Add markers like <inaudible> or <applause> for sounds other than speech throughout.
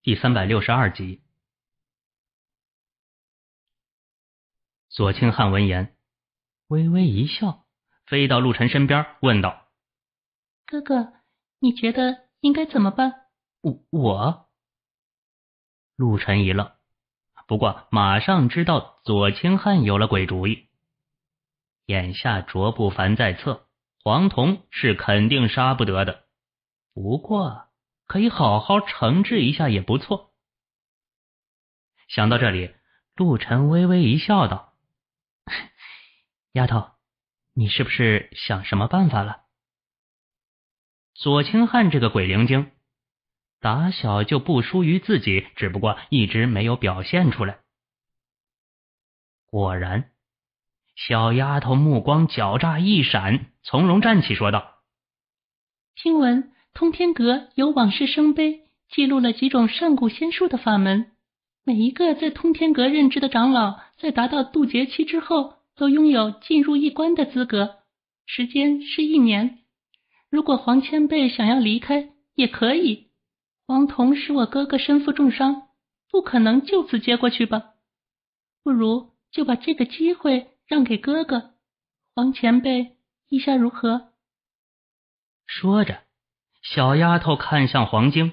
第三百六十二集，左清汉闻言微微一笑，飞到陆晨身边问道：“哥哥，你觉得应该怎么办？”我，我。陆晨一愣，不过马上知道左清汉有了鬼主意。眼下卓不凡在侧，黄铜是肯定杀不得的。不过。可以好好惩治一下也不错。想到这里，陆晨微微一笑，道：“ <laughs> 丫头，你是不是想什么办法了？”左清汉这个鬼灵精，打小就不输于自己，只不过一直没有表现出来。果然，小丫头目光狡诈一闪，从容站起，说道：“听闻。”通天阁有往事生碑，记录了几种上古仙术的法门。每一个在通天阁任职的长老，在达到渡劫期之后，都拥有进入一关的资格。时间是一年。如果黄前辈想要离开，也可以。王童是我哥哥，身负重伤，不可能就此接过去吧？不如就把这个机会让给哥哥。黄前辈意下如何？说着。小丫头看向黄晶，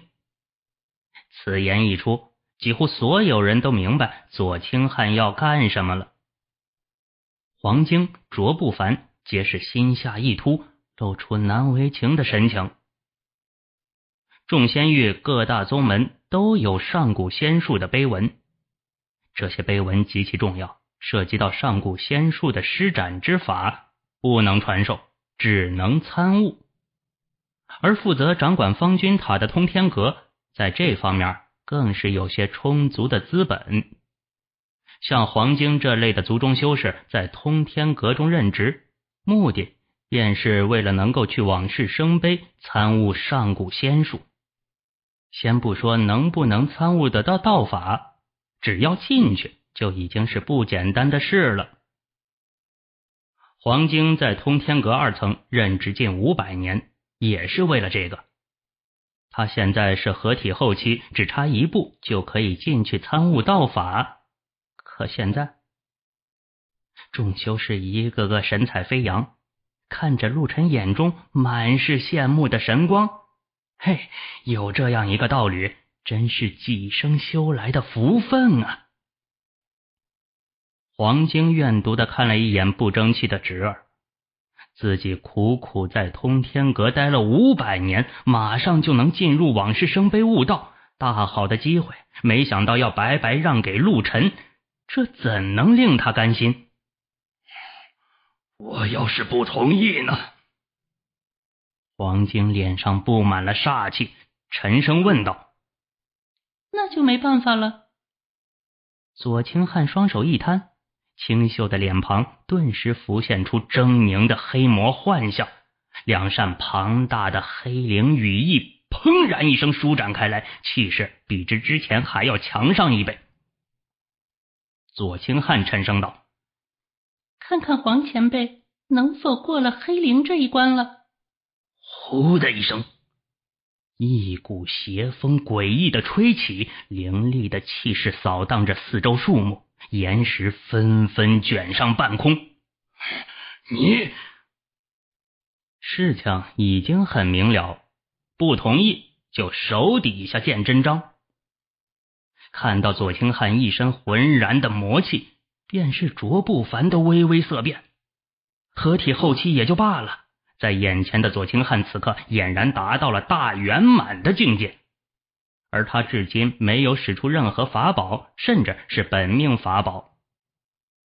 此言一出，几乎所有人都明白左清汉要干什么了。黄晶、卓不凡皆是心下一突，露出难为情的神情。众仙域各大宗门都有上古仙术的碑文，这些碑文极其重要，涉及到上古仙术的施展之法，不能传授，只能参悟。而负责掌管方君塔的通天阁，在这方面更是有些充足的资本。像黄经这类的族中修士，在通天阁中任职，目的便是为了能够去往事生悲参悟上古仙术。先不说能不能参悟得到道法，只要进去就已经是不简单的事了。黄经在通天阁二层任职近五百年。也是为了这个，他现在是合体后期，只差一步就可以进去参悟道法。可现在，众修士一个个神采飞扬，看着陆晨，眼中满是羡慕的神光。嘿，有这样一个道侣，真是几生修来的福分啊！黄晶怨毒的看了一眼不争气的侄儿。自己苦苦在通天阁待了五百年，马上就能进入往事生悲悟道，大好的机会，没想到要白白让给陆晨，这怎能令他甘心？我要是不同意呢？黄晶脸上布满了煞气，沉声问道：“那就没办法了。”左清汉双手一摊。清秀的脸庞顿时浮现出狰狞的黑魔幻象，两扇庞大的黑灵羽翼砰然一声舒展开来，气势比之之前还要强上一倍。左青汉沉声道：“看看黄前辈能否过了黑灵这一关了。”呼的一声，一股邪风诡异的吹起，凌厉的气势扫荡着四周树木。岩石纷纷卷上半空。你事情已经很明了，不同意就手底下见真章。看到左清汉一身浑然的魔气，便是卓不凡都微微色变。合体后期也就罢了，在眼前的左清汉此刻俨然达到了大圆满的境界。而他至今没有使出任何法宝，甚至是本命法宝，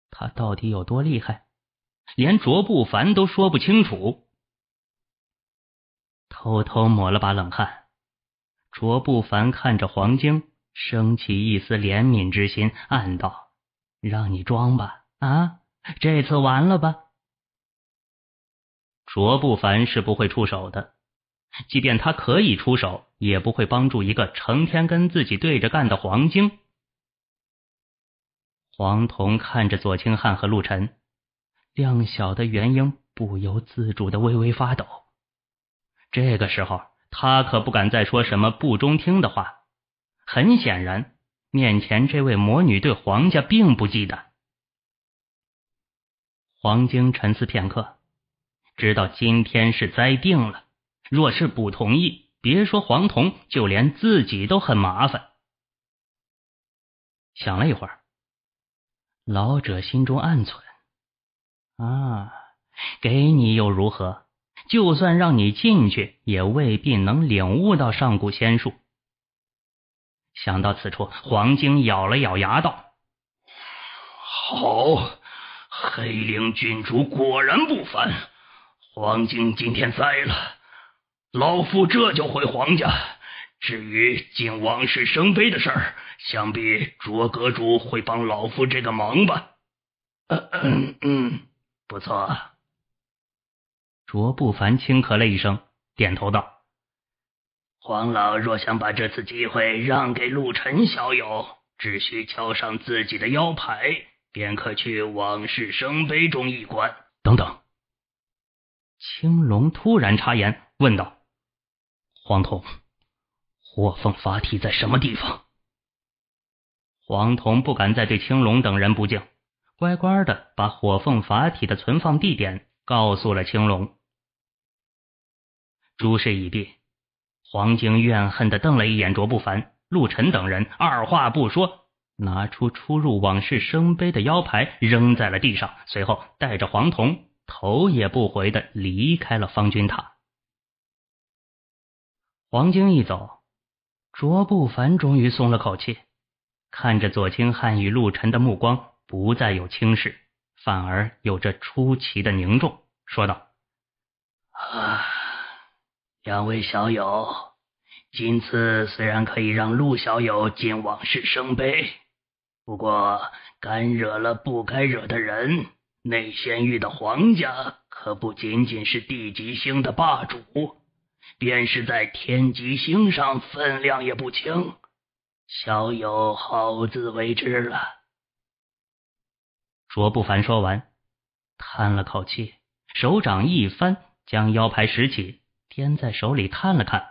他到底有多厉害？连卓不凡都说不清楚。偷偷抹了把冷汗，卓不凡看着黄晶，升起一丝怜悯之心，暗道：“让你装吧，啊，这次完了吧。”卓不凡是不会出手的，即便他可以出手。也不会帮助一个成天跟自己对着干的黄精。黄铜看着左清汉和陆晨，量小的元婴不由自主的微微发抖。这个时候，他可不敢再说什么不中听的话。很显然，面前这位魔女对黄家并不忌惮。黄晶沉思片刻，知道今天是栽定了。若是不同意，别说黄铜，就连自己都很麻烦。想了一会儿，老者心中暗存：啊，给你又如何？就算让你进去，也未必能领悟到上古仙术。想到此处，黄精咬了咬牙道：“好，黑灵郡主果然不凡，黄精今天栽了。”老夫这就回皇家。至于敬往事生杯的事儿，想必卓阁主会帮老夫这个忙吧？嗯嗯嗯，不错。卓不凡轻咳了一声，点头道：“黄老若想把这次机会让给陆晨小友，只需敲上自己的腰牌，便可去往事生杯中一观。”等等，青龙突然插言问道。黄铜，火凤法体在什么地方？黄铜不敢再对青龙等人不敬，乖乖的把火凤法体的存放地点告诉了青龙。诸事已毕，黄晶怨恨的瞪了一眼卓不凡、陆晨等人，二话不说，拿出出入往事生悲的腰牌扔在了地上，随后带着黄铜，头也不回的离开了方君塔。黄经一走，卓不凡终于松了口气，看着左青汉与陆晨的目光不再有轻视，反而有着出奇的凝重，说道：“啊，两位小友，今次虽然可以让陆小友尽往事生悲，不过干惹了不该惹的人，内仙域的皇家可不仅仅是地级星的霸主。”便是在天极星上分量也不轻，小友好自为之了。卓不凡说完，叹了口气，手掌一翻，将腰牌拾起，掂在手里看了看，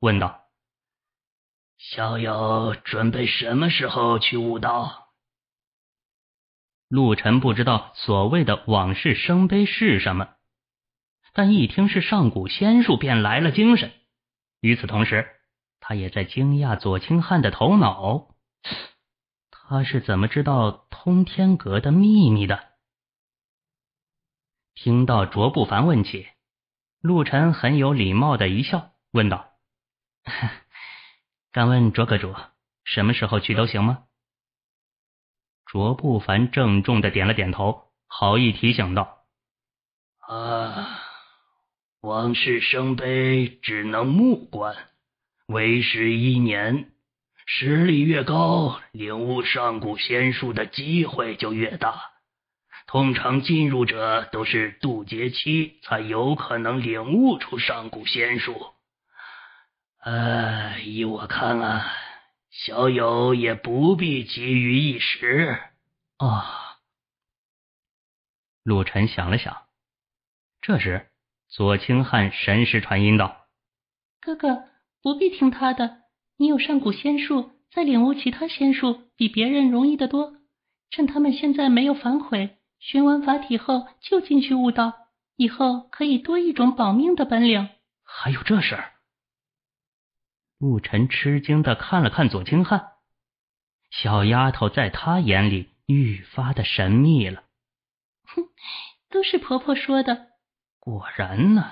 问道：“小友准备什么时候去悟道？”陆晨不知道所谓的往事生悲是什么。但一听是上古仙术，便来了精神。与此同时，他也在惊讶左清汉的头脑，他是怎么知道通天阁的秘密的？听到卓不凡问起，陆晨很有礼貌的一笑，问道：“ <laughs> 敢问卓阁主，什么时候去都行吗？”卓不凡郑重的点了点头，好意提醒道：“啊。”往事生悲，只能目观。为时一年。实力越高，领悟上古仙术的机会就越大。通常进入者都是渡劫期，才有可能领悟出上古仙术。哎，依我看啊，小友也不必急于一时啊。陆晨想了想，这时。左清汉神识传音道：“哥哥不必听他的，你有上古仙术，再领悟其他仙术比别人容易得多。趁他们现在没有反悔，学完法体后就进去悟道，以后可以多一种保命的本领。”还有这事儿？陆晨吃惊的看了看左清汉，小丫头在他眼里愈发的神秘了。哼，都是婆婆说的。果然呢。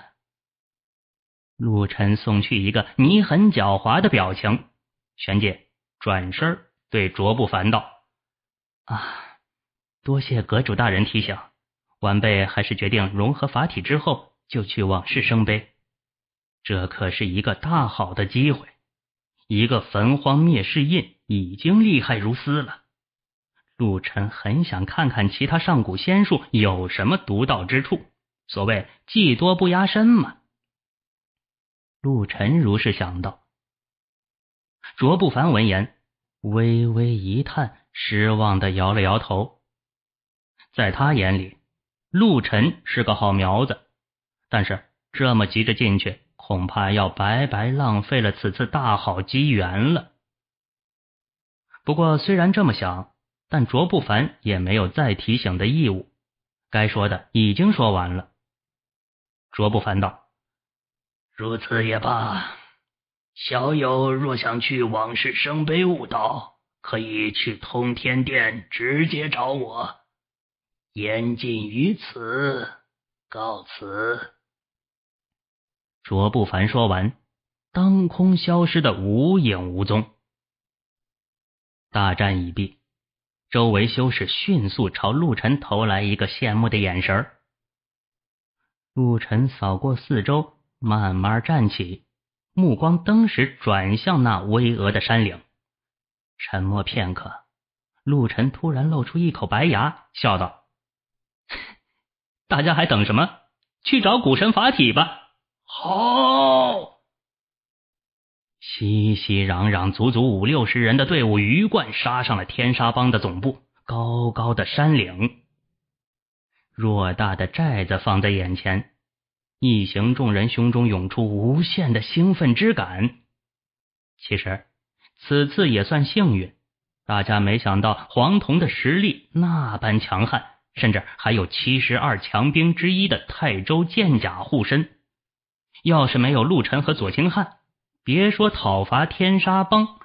陆晨送去一个“你很狡猾”的表情，旋即转身对卓不凡道：“啊，多谢阁主大人提醒，晚辈还是决定融合法体之后就去往事生悲。这可是一个大好的机会。一个焚荒灭世印已经厉害如斯了，陆晨很想看看其他上古仙术有什么独到之处。”所谓技多不压身嘛，陆晨如是想到。卓不凡闻言微微一叹，失望的摇了摇头。在他眼里，陆晨是个好苗子，但是这么急着进去，恐怕要白白浪费了此次大好机缘了。不过虽然这么想，但卓不凡也没有再提醒的义务，该说的已经说完了。卓不凡道：“如此也罢，小友若想去往事生悲误导，可以去通天殿直接找我。言尽于此，告辞。”卓不凡说完，当空消失的无影无踪。大战已毕，周围修士迅速朝陆晨投来一个羡慕的眼神儿。陆晨扫过四周，慢慢站起，目光登时转向那巍峨的山岭。沉默片刻，陆晨突然露出一口白牙，笑道：“ <laughs> 大家还等什么？去找古神法体吧！”好，熙熙攘攘，足足五六十人的队伍鱼贯杀上了天沙帮的总部，高高的山岭。偌大的寨子放在眼前，一行众人胸中涌出无限的兴奋之感。其实此次也算幸运，大家没想到黄铜的实力那般强悍，甚至还有七十二强兵之一的泰州剑甲护身。要是没有陆晨和左青汉，别说讨伐天沙帮，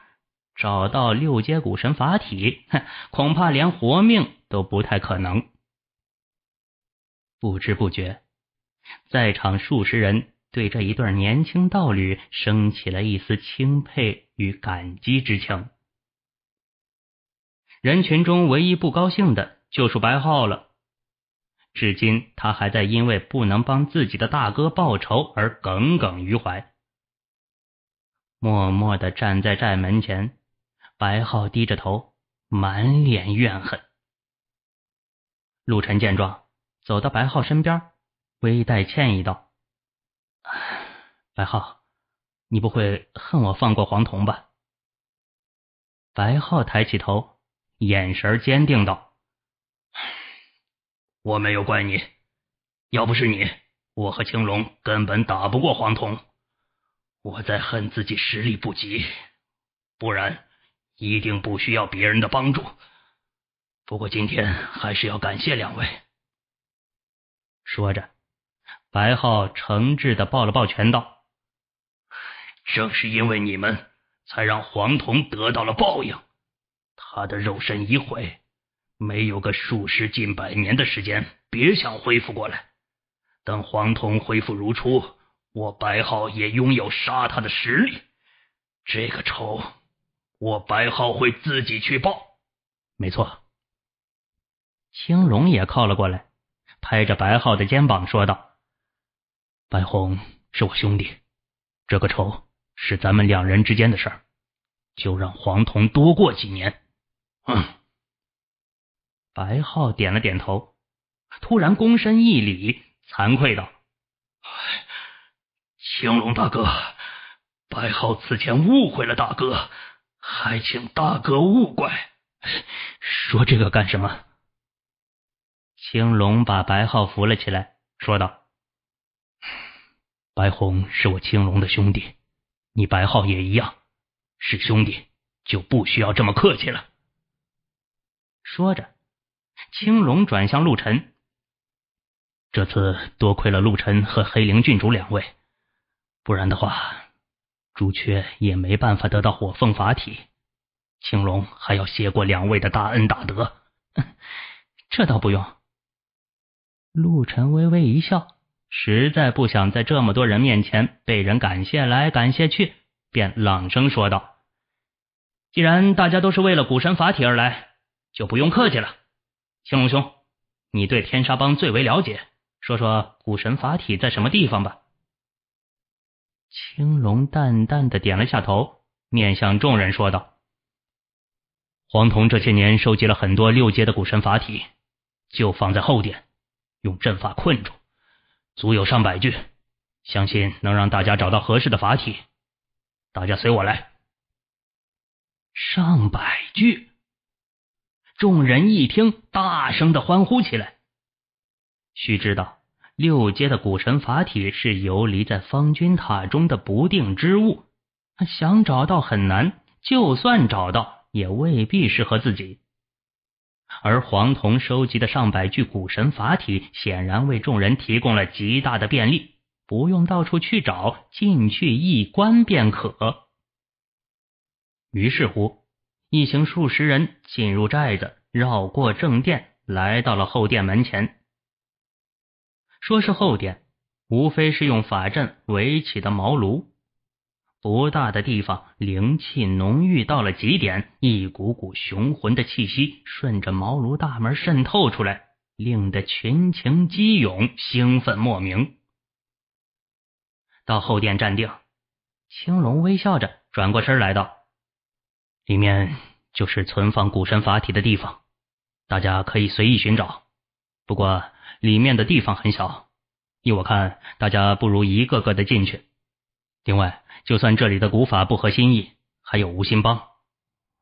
找到六阶古神法体，哼，恐怕连活命都不太可能。不知不觉，在场数十人对这一对年轻道侣升起了一丝钦佩与感激之情。人群中唯一不高兴的，就是白浩了。至今，他还在因为不能帮自己的大哥报仇而耿耿于怀。默默的站在寨门前，白浩低着头，满脸怨恨。陆晨见状。走到白浩身边，微带歉意道：“白浩，你不会恨我放过黄铜吧？”白浩抬起头，眼神坚定道：“我没有怪你，要不是你，我和青龙根本打不过黄铜。我在恨自己实力不及，不然一定不需要别人的帮助。不过今天还是要感谢两位。”说着，白浩诚挚的抱了抱拳道：“正是因为你们，才让黄铜得到了报应。他的肉身已毁，没有个数十、近百年的时间，别想恢复过来。等黄铜恢复如初，我白浩也拥有杀他的实力。这个仇，我白浩会自己去报。没错。”青龙也靠了过来。拍着白浩的肩膀说道：“白红是我兄弟，这个仇是咱们两人之间的事儿，就让黄铜多过几年。”嗯。白浩点了点头，突然躬身一礼，惭愧道：“青龙大哥，白浩此前误会了大哥，还请大哥勿怪。说这个干什么？”青龙把白浩扶了起来，说道：“白虹是我青龙的兄弟，你白浩也一样，是兄弟就不需要这么客气了。”说着，青龙转向陆晨：“这次多亏了陆晨和黑灵郡主两位，不然的话，朱雀也没办法得到火凤法体。青龙还要谢过两位的大恩大德。<laughs> ”这倒不用。陆晨微微一笑，实在不想在这么多人面前被人感谢来感谢去，便朗声说道：“既然大家都是为了古神法体而来，就不用客气了。青龙兄，你对天沙帮最为了解，说说古神法体在什么地方吧。”青龙淡淡的点了下头，面向众人说道：“黄铜这些年收集了很多六阶的古神法体，就放在后殿。”用阵法困住，足有上百具，相信能让大家找到合适的法体。大家随我来。上百具，众人一听，大声的欢呼起来。须知道，六阶的古神法体是游离在方君塔中的不定之物，想找到很难，就算找到，也未必适合自己。而黄铜收集的上百具古神法体，显然为众人提供了极大的便利，不用到处去找，进去一观便可。于是乎，一行数十人进入寨子，绕过正殿，来到了后殿门前。说是后殿，无非是用法阵围起的茅庐。不大的地方，灵气浓郁到了极点，一股股雄浑的气息顺着茅庐大门渗透出来，令得群情激涌，兴奋莫名。到后殿站定，青龙微笑着转过身来道：“里面就是存放古神法体的地方，大家可以随意寻找。不过里面的地方很小，依我看，大家不如一个个的进去。”另外，就算这里的古法不合心意，还有无心帮，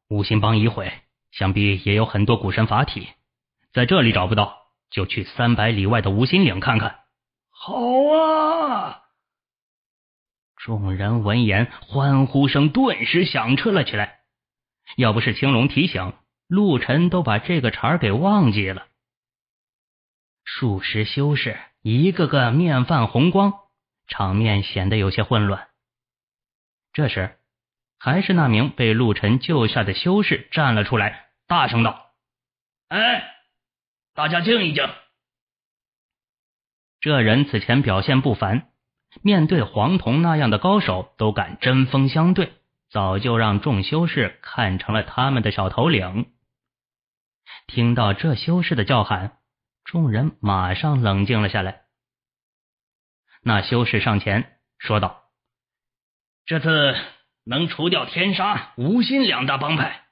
无心帮已毁，想必也有很多古神法体，在这里找不到，就去三百里外的无心岭看看。好啊！众人闻言，欢呼声顿时响彻了起来。要不是青龙提醒，陆晨都把这个茬儿给忘记了。数十修士一个个面泛红光。场面显得有些混乱。这时，还是那名被陆晨救下的修士站了出来，大声道：“哎，大家静一静！”这人此前表现不凡，面对黄铜那样的高手都敢针锋相对，早就让众修士看成了他们的小头领。听到这修士的叫喊，众人马上冷静了下来。那修士上前说道：“这次能除掉天杀、无心两大帮派，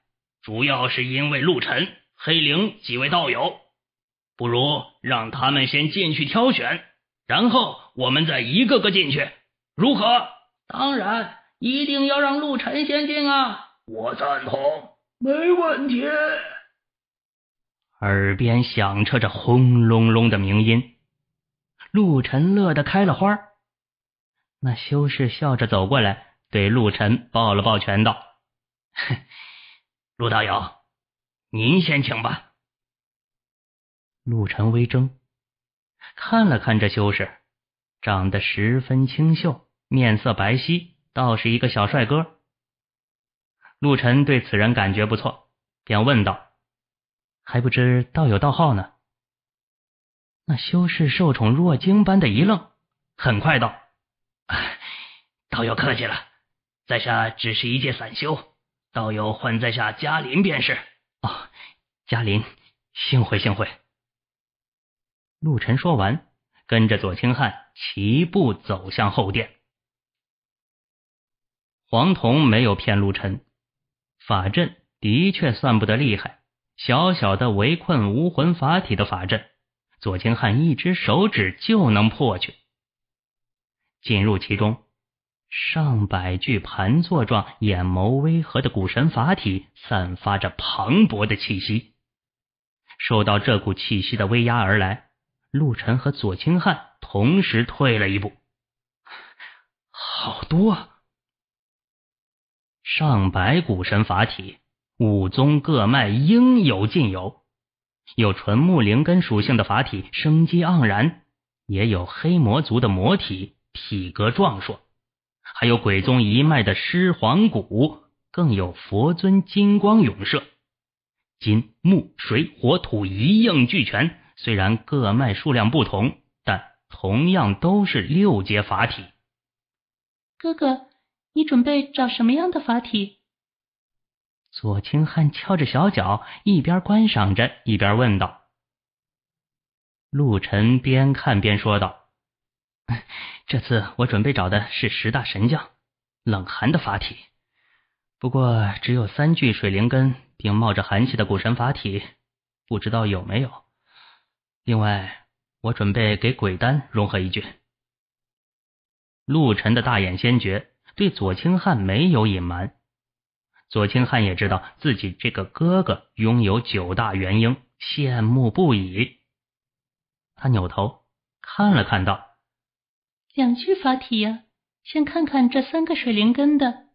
主要是因为陆晨、黑灵几位道友。不如让他们先进去挑选，然后我们再一个个进去，如何？”“当然，一定要让陆晨先进啊！”“我赞同，没问题。”耳边响彻着轰隆隆的鸣音。陆晨乐得开了花那修士笑着走过来，对陆晨抱了抱拳，道：“ <laughs> 陆道友，您先请吧。”陆晨微怔，看了看这修士，长得十分清秀，面色白皙，倒是一个小帅哥。陆晨对此人感觉不错，便问道：“还不知道友道号呢？”那修士受宠若惊般的一愣，很快道：“道友客气了，在下只是一介散修，道友唤在下嘉林便是。”哦，嘉林，幸会幸会。陆晨说完，跟着左清汉齐步走向后殿。黄铜没有骗陆晨，法阵的确算不得厉害，小小的围困无魂法体的法阵。左青汉一只手指就能破去，进入其中，上百具盘坐状、眼眸微合的古神法体，散发着磅礴的气息。受到这股气息的威压而来，陆晨和左青汉同时退了一步。好多，上百古神法体，五宗各脉应有尽有。有纯木灵根属性的法体，生机盎然；也有黑魔族的魔体，体格壮硕；还有鬼宗一脉的尸皇骨，更有佛尊金光涌射。金、木、水、火、土一应俱全。虽然各脉数量不同，但同样都是六阶法体。哥哥，你准备找什么样的法体？左青汉翘着小脚，一边观赏着，一边问道：“陆晨，边看边说道，<laughs> 这次我准备找的是十大神将冷寒的法体，不过只有三具水灵根并冒着寒气的古神法体，不知道有没有？另外，我准备给鬼丹融合一具。”陆晨的大眼仙诀对左青汉没有隐瞒。左青汉也知道自己这个哥哥拥有九大元婴，羡慕不已。他扭头看了看，道：“两具法体呀，先看看这三个水灵根的。”